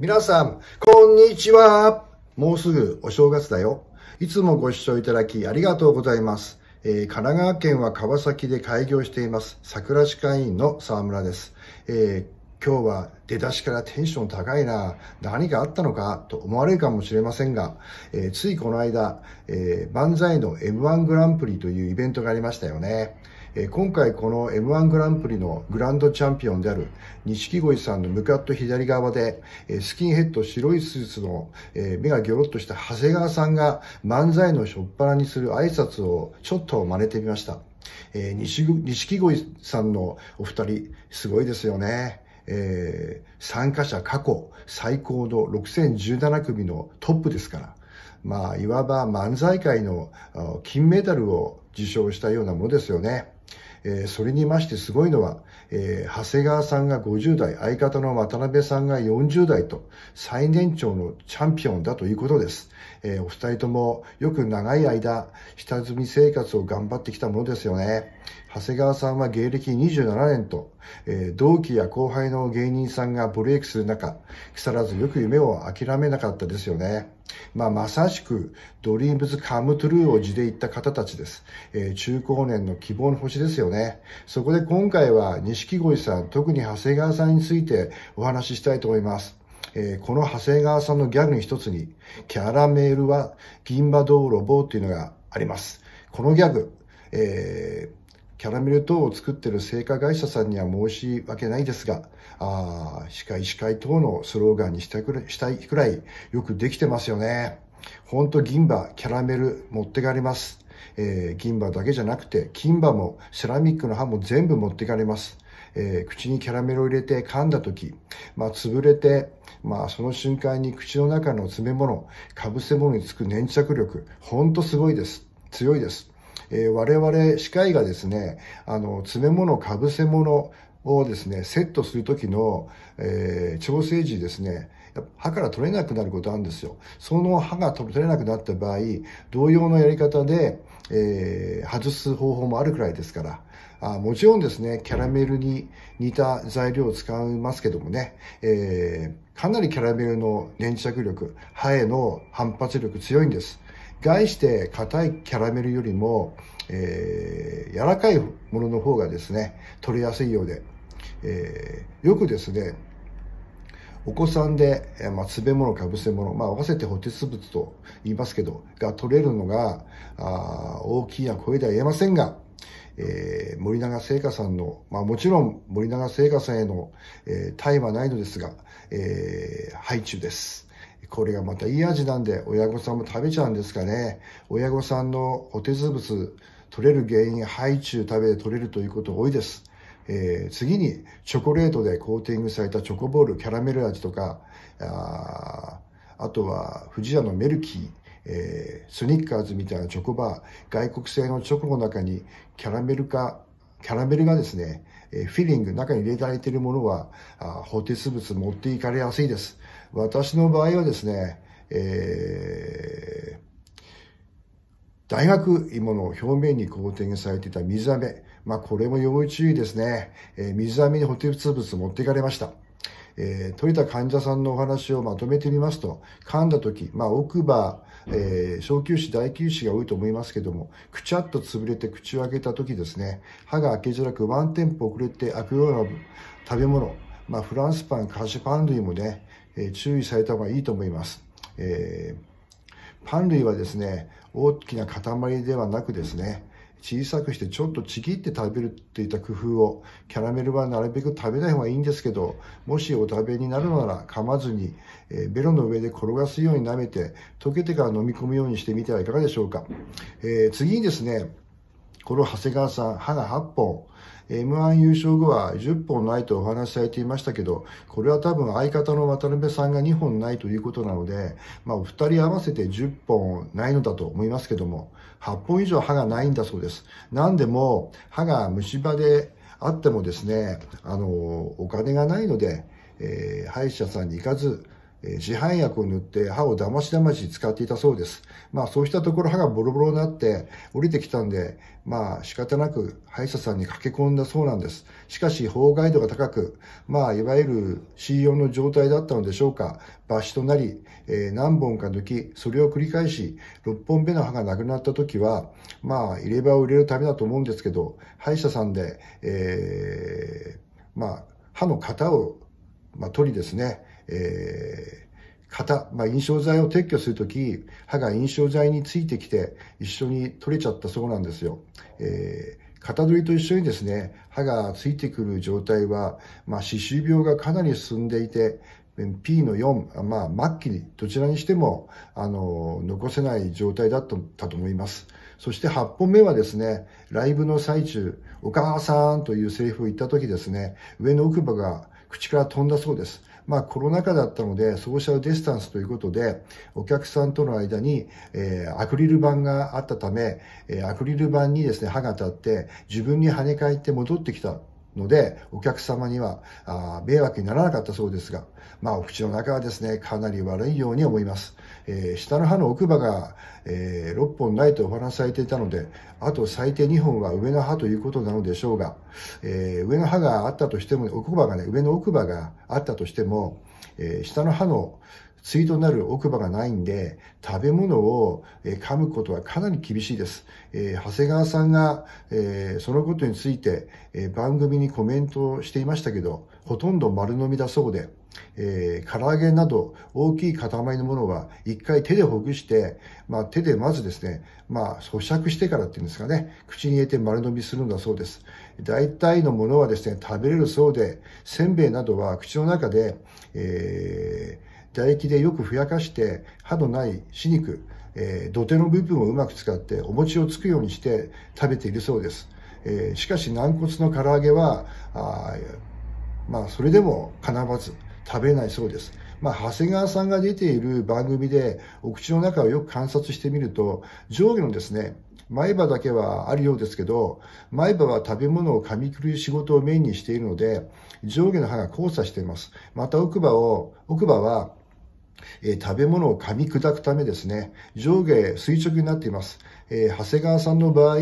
皆さん、こんにちは。もうすぐお正月だよ。いつもご視聴いただきありがとうございます。えー、神奈川県は川崎で開業しています。桜歯科医院の沢村です。えー今日は出だしからテンション高いな、何かあったのかと思われるかもしれませんが、えー、ついこの間、えー、万歳の M1 グランプリというイベントがありましたよね。え今回この M1 グランプリのグランドチャンピオンである錦鯉さんの向かっと左側で、えスキンヘッド白いスーツの、え目がギョロッとした長谷川さんが漫才のしょっぱなにする挨拶をちょっと真似てみました。えー、錦鯉さんのお二人、すごいですよね。えー、参加者過去最高の6017組のトップですから、まあ、いわば漫才界の金メダルを受賞したようなものですよね。えー、それにましてすごいのは、えー、長谷川さんが50代、相方の渡辺さんが40代と、最年長のチャンピオンだということです。えー、お二人ともよく長い間、下積み生活を頑張ってきたものですよね。長谷川さんは芸歴27年と、えー、同期や後輩の芸人さんがブレイクする中、腐らずよく夢を諦めなかったですよね。まあ、まさしく、ドリームズカムトゥルーを地で言った方たちです。えー、中高年の希望の星ですよね。そこで今回は、錦鯉さん、特に長谷川さんについてお話ししたいと思います。えー、この長谷川さんのギャグの一つに、キャラメールは銀馬道路棒っていうのがあります。このギャグ、えーキャラメル等を作ってる製菓会社さんには申し訳ないですが、あ歯科医師会等のスローガンにしたくしたいくらいよくできてますよね。ほんと銀歯、キャラメル持ってかれます。えー、銀歯だけじゃなくて、金歯もセラミックの歯も全部持ってかれます。えー、口にキャラメルを入れて噛んだ時、まあ、潰れて、まあ、その瞬間に口の中の詰め物、かぶせ物につく粘着力、ほんとすごいです。強いです。えー、我々歯科医がですね、あの、詰め物、かぶせ物、をですね、セットする時の、えー、調整時ですね、歯から取れなくなることあるんですよ。その歯が取れなくなった場合、同様のやり方で、えー、外す方法もあるくらいですから、あもちろんですね、キャラメルに似た材料を使いますけどもね、えー、かなりキャラメルの粘着力、歯への反発力強いんです。概して硬いキャラメルよりも、えー、柔らかいものの方がですね取れやすいようで、えー、よくですねお子さんで、まあ、詰め物、かぶせ物、まあ、合わせて補鉄物と言いますけど、が取れるのが、あ大きな声では言えませんが、えー、森永製菓さんの、まあ、もちろん森永製菓さんへの、えー、タイはないのですが、えー、配イです。これがまたいい味なんで、親御さんも食べちゃうんですかね。親御さんのお手粒物、取れる原因、ハイチュウ食べて取れるということ多いです。えー、次に、チョコレートでコーティングされたチョコボール、キャラメル味とか、ああとは、富士屋のメルキー、えー、スニッカーズみたいなチョコバー、外国製のチョコの中にキャラメルか、キャラメルがですね、えフィリング、中に入れられているものは、あ放鉄物持っていかれやすいです。私の場合はですね、えー大学芋の表面にコーティングされていた水飴。まあ、これも要注意ですね。えー、水飴に補填物持っていかれました。えー、取れた患者さんのお話をまとめてみますと、噛んだ時、まあ、奥歯、えー、小休歯、大休歯が多いと思いますけども、くちゃっと潰れて口を開けた時ですね、歯が開けづらくワンテンポ遅れて開くような食べ物、まあ、フランスパン、菓子パン類もね、えー、注意された方がいいと思います。えー、パン類はですね、大きな塊ではなくですね、小さくしてちょっとちぎって食べるっていった工夫をキャラメルはなるべく食べない方がいいんですけどもしお食べになるのなら噛まずに、えー、ベロの上で転がすように舐めて溶けてから飲み込むようにしてみてはいかがでしょうか、えー、次にですねこの長谷川さん、歯が8本。M1 優勝後は10本ないとお話しされていましたけど、これは多分相方の渡辺さんが2本ないということなので、まあお二人合わせて10本ないのだと思いますけども、8本以上歯がないんだそうです。なんでも歯が虫歯であってもですね、あの、お金がないので、えー、歯医者さんに行かず、市販薬を塗って歯をだましだまし使っていたそうです。まあそうしたところ歯がボロボロになって降りてきたんで、まあ仕方なく歯医者さんに駆け込んだそうなんです。しかし法外度が高く、まあいわゆる C4 の状態だったのでしょうか、抜歯となり、えー、何本か抜き、それを繰り返し、6本目の歯がなくなった時は、まあ入れ歯を入れるためだと思うんですけど、歯医者さんで、えー、まあ歯の型を、まあ、取りですね、えー、型、まあ、印象剤を撤去するとき、歯が印象剤についてきて一緒に取れちゃったそうなんですよ。えー型取りと一緒にですね、歯がついてくる状態は、まあ、歯周病がかなり進んでいて、P の4、まあ、末期に、どちらにしても、あの、残せない状態だったと思います。そして8本目はですね、ライブの最中、お母さんというセリフを言った時ですね、上の奥歯が口から飛んだそうです。まあ、コロナ禍だったので、ソーシャルディスタンスということで、お客さんとの間に、えー、アクリル板があったため、えー、アクリル板にですね、歯が立って、自分に跳ね返って戻ってきたので、お客様にはあ迷惑にならなかったそうですが、まあ、お口の中はですね、かなり悪いように思います。えー、下の歯の奥歯が、えー、6本ないとお話しされていたので、あと最低2本は上の歯ということなのでしょうが、えー、上の歯があったとしても、奥歯がね、上の奥歯があったとしても、え下の歯の水道なる奥歯がないんで、食べ物を噛むことはかなり厳しいです。えー、長谷川さんが、えー、そのことについて、えー、番組にコメントをしていましたけど、ほとんど丸飲みだそうで、えー、唐揚げなど大きい塊のものは一回手でほぐして、まあ、手でまずですね、まあ、咀嚼してからっていうんですかね、口に入れて丸飲みするんだそうです。大体のものはですね、食べれるそうで、せんべいなどは口の中で、え唾液でよくふやかして歯のない歯肉、えー、土手の部分をうまく使ってお餅をつくようにして食べているそうです、えー、しかし軟骨の唐揚げはあまあそれでもかなわず食べないそうです。まあ、長谷川さんが出ている番組で、お口の中をよく観察してみると、上下のですね、前歯だけはあるようですけど、前歯は食べ物を噛み狂う。仕事をメインにしているので、上下の歯が交差しています。また奥歯を、奥歯はえ食べ物を噛み砕くためですね、上下垂直になっています。え長谷川さんの場合、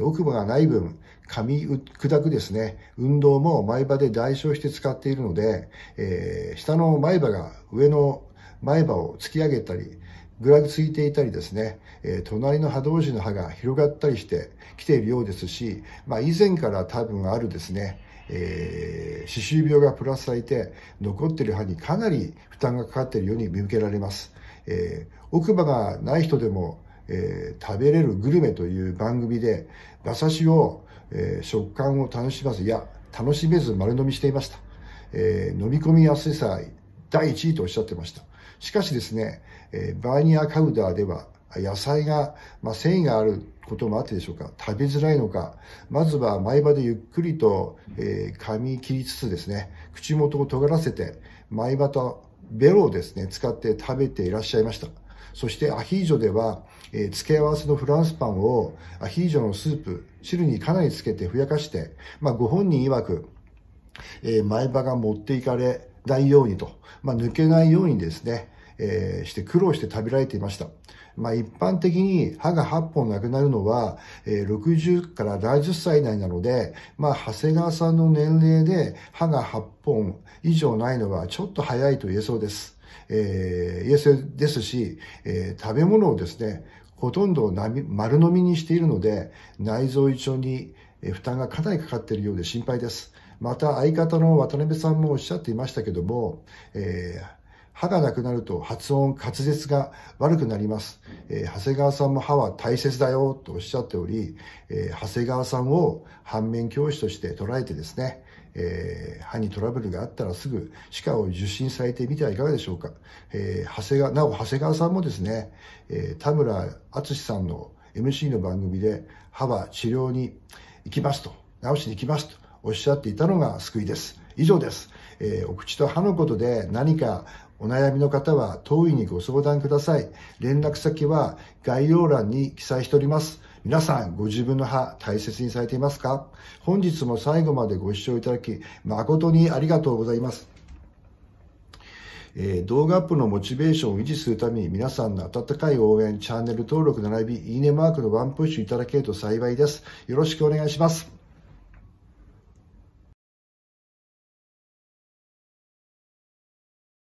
奥歯がない分、噛み砕くですね、運動も前歯で代償して使っているので、え下の前歯が上の前歯を突き上げたり、ぐらついていたりですね、え隣の歯同士の歯が広がったりしてきているようですし、まあ、以前から多分あるですね、えー、歯周病がプラスされて残っている歯にかなり負担がかかっているように見受けられます、えー、奥歯がない人でも、えー、食べれるグルメという番組で馬刺しを、えー、食感を楽しまずいや楽しめず丸飲みしていました、えー、飲み込みやすさ第1位とおっしゃってましたしかしですね、えバーニアカウダーでは野菜が、まあ、繊維があることもあってでしょうか食べづらいのかまずは前歯でゆっくりと、えー、噛み切りつつですね口元を尖らせて前歯とベロをですね使って食べていらっしゃいましたそしてアヒージョでは、えー、付け合わせのフランスパンをアヒージョのスープ汁にかなりつけてふやかして、まあ、ご本人曰く、えー、前歯が持っていかれないようにと、まあ、抜けないようにですね、えー、して苦労して食べられていました。まあ、一般的に歯が8本なくなるのは、えー、60から70歳以内なので、まあ、長谷川さんの年齢で歯が8本以上ないのはちょっと早いと言えそうです。えー、言えそうですし、えー、食べ物をですね、ほとんど丸飲みにしているので、内臓胃腸に負担がかなりかかっているようで心配です。また相方の渡辺さんもおっしゃっていましたけども、えー歯がなくなると発音、滑舌が悪くなります。えー、長谷川さんも歯は大切だよとおっしゃっており、えー、長谷川さんを反面教師として捉えてですね、えー、歯にトラブルがあったらすぐ歯科を受診されてみてはいかがでしょうか。え長谷川、なお長谷川さんもですね、え田村淳さんの MC の番組で歯は治療に行きますと、治しに行きますとおっしゃっていたのが救いです。以上です。えー、お口と歯のことで何かお悩みの方は当院にご相談ください。連絡先は概要欄に記載しております。皆さん、ご自分の歯大切にされていますか本日も最後までご視聴いただき、誠にありがとうございます。えー、動画アップのモチベーションを維持するために皆さんの温かい応援、チャンネル登録並び、いいねマークのワンプッシュいただけると幸いです。よろしくお願いします。